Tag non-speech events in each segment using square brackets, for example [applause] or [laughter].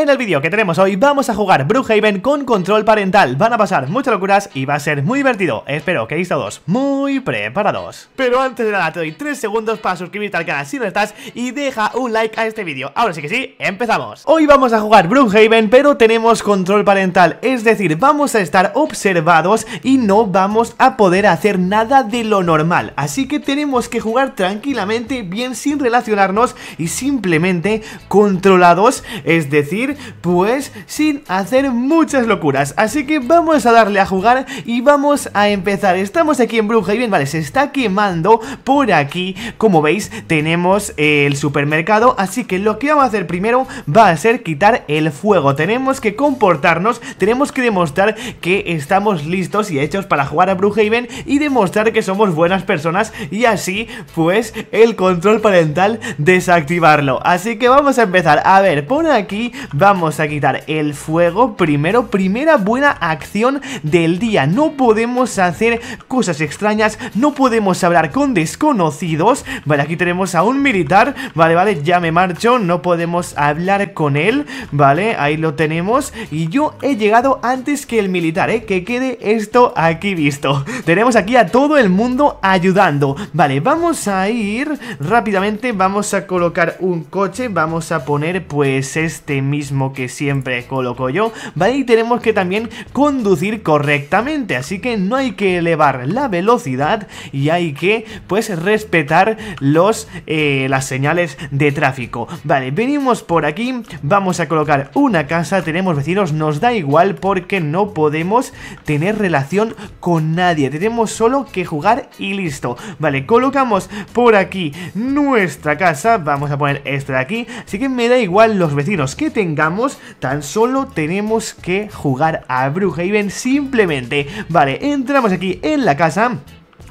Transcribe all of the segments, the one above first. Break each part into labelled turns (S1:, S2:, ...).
S1: En el vídeo que tenemos hoy vamos a jugar Brookhaven con control parental Van a pasar muchas locuras y va a ser muy divertido Espero que estéis todos muy preparados Pero antes de nada te doy 3 segundos para suscribirte al canal si no estás Y deja un like a este vídeo Ahora sí que sí, empezamos Hoy vamos a jugar Brookhaven pero tenemos control parental Es decir, vamos a estar observados y no vamos a poder hacer nada de lo normal Así que tenemos que jugar tranquilamente, bien sin relacionarnos y simplemente controlados Es decir pues sin hacer muchas locuras Así que vamos a darle a jugar y vamos a empezar Estamos aquí en Brookhaven, vale, se está quemando por aquí Como veis tenemos el supermercado Así que lo que vamos a hacer primero va a ser quitar el fuego Tenemos que comportarnos, tenemos que demostrar que estamos listos y hechos para jugar a Brookhaven Y demostrar que somos buenas personas y así pues el control parental desactivarlo Así que vamos a empezar, a ver, por aquí Vamos a quitar el fuego. Primero, primera buena acción del día. No podemos hacer cosas extrañas. No podemos hablar con desconocidos. Vale, aquí tenemos a un militar. Vale, vale, ya me marcho. No podemos hablar con él. Vale, ahí lo tenemos. Y yo he llegado antes que el militar, ¿eh? Que quede esto aquí visto. Tenemos aquí a todo el mundo ayudando. Vale, vamos a ir rápidamente. Vamos a colocar un coche. Vamos a poner pues este mismo que siempre coloco yo, ¿vale? Y tenemos que también conducir correctamente, así que no hay que elevar la velocidad y hay que, pues, respetar los, eh, las señales de tráfico. Vale, venimos por aquí, vamos a colocar una casa, tenemos vecinos, nos da igual porque no podemos tener relación con nadie, tenemos solo que jugar y listo. Vale, colocamos por aquí nuestra casa, vamos a poner esta de aquí, así que me da igual los vecinos que tengan tan solo tenemos que jugar a Brookhaven simplemente. Vale, entramos aquí en la casa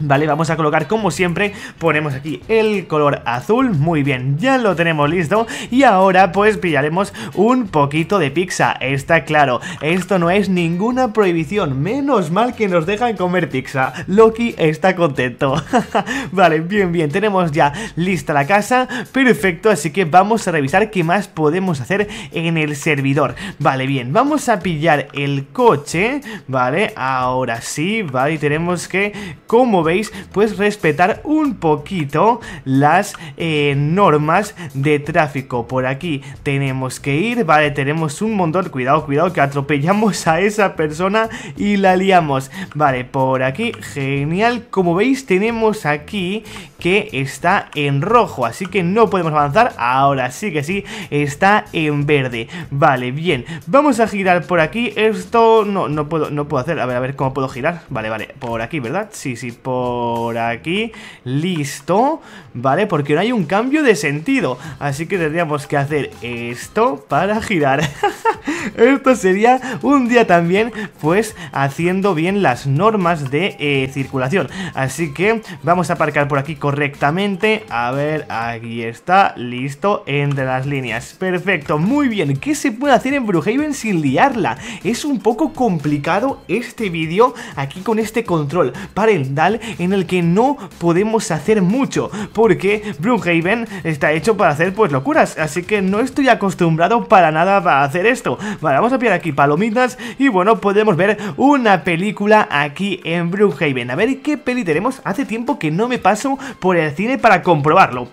S1: Vale, vamos a colocar como siempre, ponemos aquí el color azul, muy bien, ya lo tenemos listo y ahora pues pillaremos un poquito de pizza, está claro, esto no es ninguna prohibición, menos mal que nos dejan comer pizza, Loki está contento, [laughs] vale, bien, bien, tenemos ya lista la casa, perfecto, así que vamos a revisar qué más podemos hacer en el servidor, vale, bien, vamos a pillar el coche, vale, ahora sí, vale, y tenemos que como veis, pues respetar un poquito las eh, normas de tráfico. Por aquí tenemos que ir, vale, tenemos un montón, cuidado, cuidado, que atropellamos a esa persona y la liamos. Vale, por aquí, genial, como veis tenemos aquí que está en rojo, así que no podemos avanzar, ahora sí que sí, está en verde. Vale, bien, vamos a girar por aquí, esto no, no puedo, no puedo hacer, a ver, a ver cómo puedo girar, vale, vale, por aquí, ¿verdad? Sí, sí, por por aquí. Listo, ¿vale? Porque no hay un cambio de sentido. Así que tendríamos que hacer esto para girar. [laughs] esto sería un día también, pues, haciendo bien las normas de eh, circulación. Así que vamos a aparcar por aquí correctamente. A ver, aquí está, listo, entre las líneas. Perfecto, muy bien. ¿Qué se puede hacer en Brookhaven sin liarla? Es un poco complicado este vídeo aquí con este control parental en el que no podemos hacer mucho, porque Brookhaven está hecho para hacer pues locuras, así que no estoy acostumbrado para nada a hacer esto. Vale, vamos a pillar aquí palomitas y bueno, podemos ver una película aquí en Brookhaven. A ver qué peli tenemos, hace tiempo que no me paso por el cine para comprobarlo.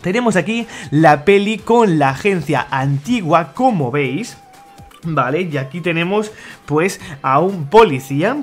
S1: Tenemos aquí la peli con la agencia antigua, como veis. Vale, y aquí tenemos pues a un policía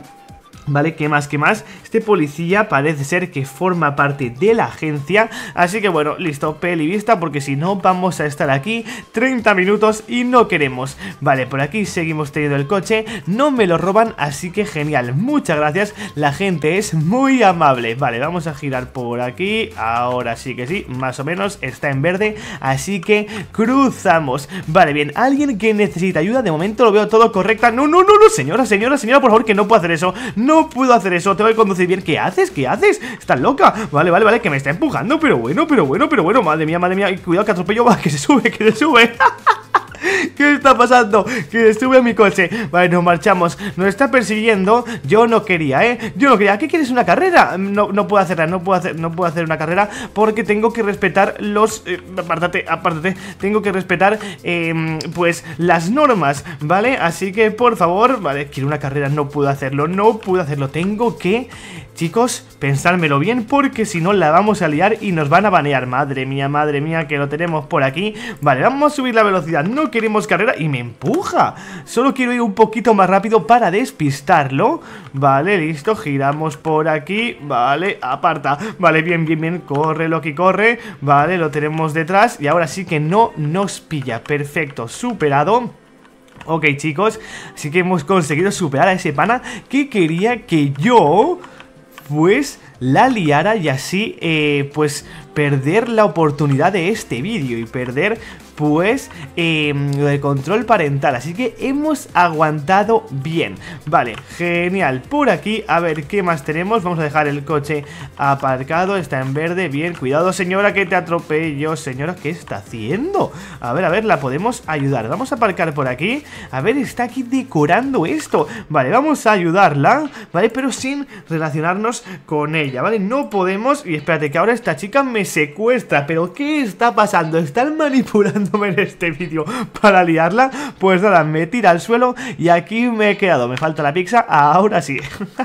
S1: ¿Vale? ¿Qué más? ¿Qué más? Este policía parece ser que forma parte de la agencia. Así que bueno, listo, peli vista, porque si no vamos a estar aquí 30 minutos y no queremos. Vale, por aquí seguimos teniendo el coche. No me lo roban, así que genial. Muchas gracias, la gente es muy amable. Vale, vamos a girar por aquí. Ahora sí que sí, más o menos, está en verde. Así que cruzamos. Vale, bien, alguien que necesita ayuda, de momento lo veo todo correcta. No, no, no, no, señora, señora, señora, por favor, que no puedo hacer eso. No puedo hacer eso, Te voy a conducir bien ¿Qué haces? ¿Qué haces? ¿Estás loca? Vale, vale, vale, que me está empujando, pero bueno, pero bueno, pero bueno Madre mía, madre mía, cuidado que atropello, [laughs] que se sube, que se sube [laughs] [laughs] ¿Qué está pasando? Que estuve en mi coche Vale, nos marchamos Nos está persiguiendo Yo no quería, ¿eh? Yo no quería ¿Qué quieres? ¿Una carrera? No, no puedo hacerla no puedo, hacer, no puedo hacer una carrera Porque tengo que respetar los... Eh, Apartate, apártate, Tengo que respetar, eh, pues, las normas ¿Vale? Así que, por favor Vale, quiero una carrera No puedo hacerlo No puedo hacerlo Tengo que... Chicos, pensármelo bien porque si no la vamos a liar y nos van a banear Madre mía, madre mía, que lo tenemos por aquí Vale, vamos a subir la velocidad No queremos carrera y me empuja. Solo quiero ir un poquito más rápido para despistarlo. Vale, listo, giramos por aquí. Vale, aparta. Vale, bien, bien, bien, corre lo que corre. Vale, lo tenemos detrás y ahora sí que no nos pilla. Perfecto, superado. Ok chicos, así que hemos conseguido superar a ese pana que quería que yo pues la liara y así eh, pues perder la oportunidad de este vídeo y perder pues lo de control parental. Así que hemos aguantado bien. Vale, genial. Por aquí, a ver qué más tenemos. Vamos a dejar el coche aparcado. Está en verde, bien. Cuidado, señora, que te atropello. Señora, ¿qué está haciendo? A ver, a ver, la podemos ayudar. Vamos a aparcar por aquí. A ver, está aquí decorando esto. Vale, vamos a ayudarla, ¿vale? Pero sin relacionarnos con ella, ¿vale? No podemos... Y espérate, que ahora esta chica me secuestra. ¿Pero qué está pasando? Están manipulando Ver este vídeo para liarla, pues nada, me tira al suelo y aquí me he quedado. Me falta la pizza, ahora sí. [laughs]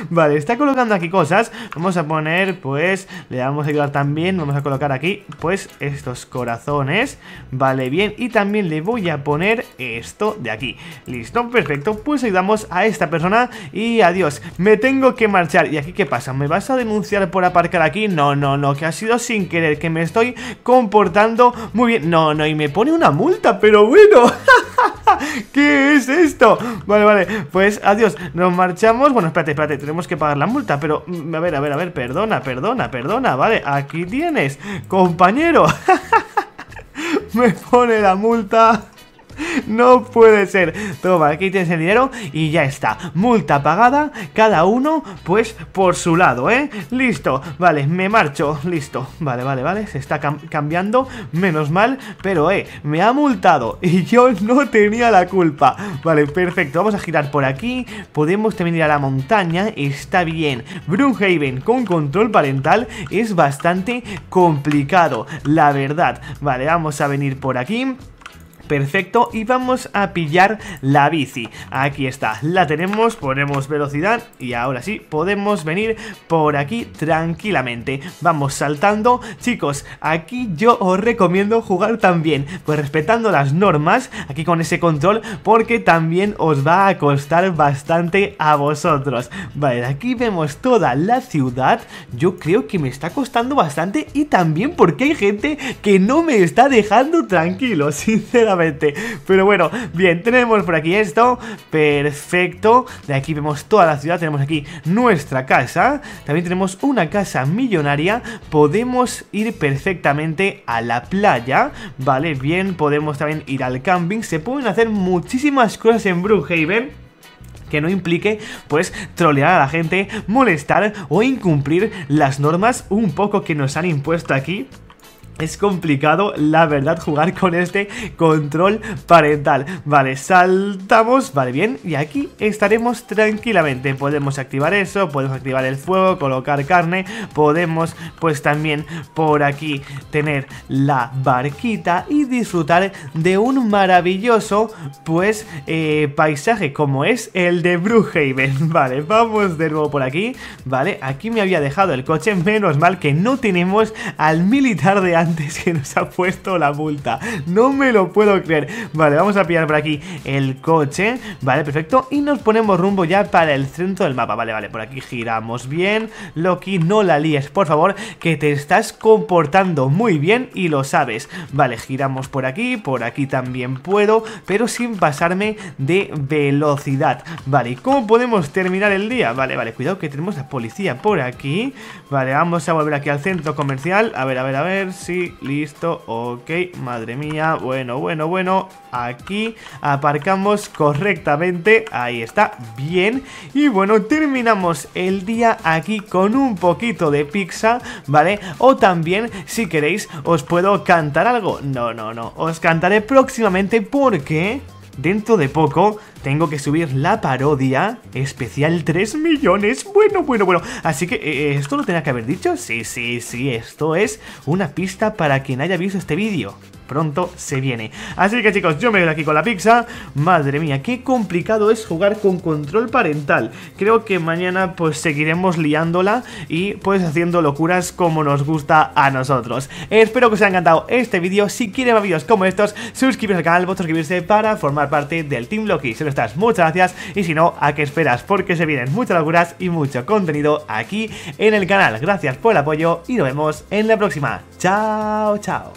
S1: [laughs] Vale, está colocando aquí cosas Vamos a poner, pues, le vamos a ayudar también Vamos a colocar aquí, pues, estos corazones Vale, bien Y también le voy a poner esto de aquí Listo, perfecto Pues ayudamos a esta persona Y adiós, me tengo que marchar ¿Y aquí qué pasa? ¿Me vas a denunciar por aparcar aquí? No, no, no, que ha sido sin querer Que me estoy comportando muy bien No, no, y me pone una multa, pero bueno [laughs] [laughs] ¿Qué es esto? Vale, vale, pues adiós Nos marchamos, bueno, espérate, espérate, tenemos que pagar la multa Pero, mm, a ver, a ver, a ver, perdona, perdona, perdona Vale, aquí tienes Compañero [laughs] Me pone la multa [laughs] no puede ser. Toma, aquí tienes el dinero y ya está. Multa pagada, cada uno, pues, por su lado, ¿eh? Listo, vale, me marcho, listo. Vale, vale, vale, se está cambiando, menos mal, pero, eh, me ha multado [laughs] y yo no tenía la culpa. Vale, perfecto, vamos a girar por aquí, podemos también ir a la montaña, está bien. Brunhaven con control parental es bastante complicado, la verdad. Vale, vamos a venir por aquí perfecto y vamos a pillar la bici. Aquí está, la tenemos, ponemos velocidad y ahora sí podemos venir por aquí tranquilamente. Vamos saltando. Chicos, aquí yo os recomiendo jugar también, pues respetando las normas, aquí con ese control, porque también os va a costar bastante a vosotros. Vale, aquí vemos toda la ciudad. Yo creo que me está costando bastante y también porque hay gente que no me está dejando tranquilo, [laughs] sinceramente. Pero bueno, bien, tenemos por aquí esto. Perfecto. De aquí vemos toda la ciudad. Tenemos aquí nuestra casa. También tenemos una casa millonaria. Podemos ir perfectamente a la playa. Vale, bien. Podemos también ir al camping. Se pueden hacer muchísimas cosas en Brookhaven que no implique pues trolear a la gente, molestar o incumplir las normas un poco que nos han impuesto aquí es complicado, la verdad, jugar con este control parental. Vale, saltamos, vale, bien. Y aquí estaremos tranquilamente. Podemos activar eso, podemos activar el fuego, colocar carne. Podemos, pues también por aquí tener la barquita y disfrutar de un maravilloso, pues, eh, paisaje como es el de Brookhaven. [laughs] Vale, vamos de nuevo por aquí. Vale, aquí me había dejado el coche. Menos mal que no tenemos al militar de antes antes que nos ha puesto la multa. No me lo puedo creer. Vale, vamos a pillar por aquí el coche. Vale, perfecto. Y nos ponemos rumbo ya para el centro del mapa. Vale, vale, por aquí giramos bien. Loki, no la líes, por favor, que te estás comportando muy bien y lo sabes. Vale, giramos por aquí, por aquí también puedo, pero sin pasarme de velocidad. Vale, cómo podemos terminar el día? Vale, vale, cuidado que tenemos la policía por aquí. Vale, vamos a volver aquí al centro comercial. A ver, a ver, a ver, si listo, ok, madre mía, bueno, bueno, bueno, aquí aparcamos correctamente, ahí está, bien, y bueno, terminamos el día aquí con un poquito de pizza, ¿vale? O también, si queréis, os puedo cantar algo, no, no, no, os cantaré próximamente porque... Dentro de poco tengo que subir la parodia especial 3 millones. Bueno, bueno, bueno. Así que, eh, eh, ¿esto lo tenía que haber dicho? Sí, sí, sí. Esto es una pista para quien haya visto este vídeo pronto se viene. Así que chicos, yo me voy aquí con la pizza. Madre mía, qué complicado es jugar con control parental. Creo que mañana pues seguiremos liándola y pues haciendo locuras como nos gusta a nosotros. Espero que os haya encantado este vídeo. Si quieren más vídeos como estos, suscribiros al canal, suscribirse para formar parte del Team Loki. Si lo estás, muchas gracias. Y si no, ¿a qué esperas? Porque se vienen muchas locuras y mucho contenido aquí en el canal. Gracias por el apoyo y nos vemos en la próxima. Chao, chao.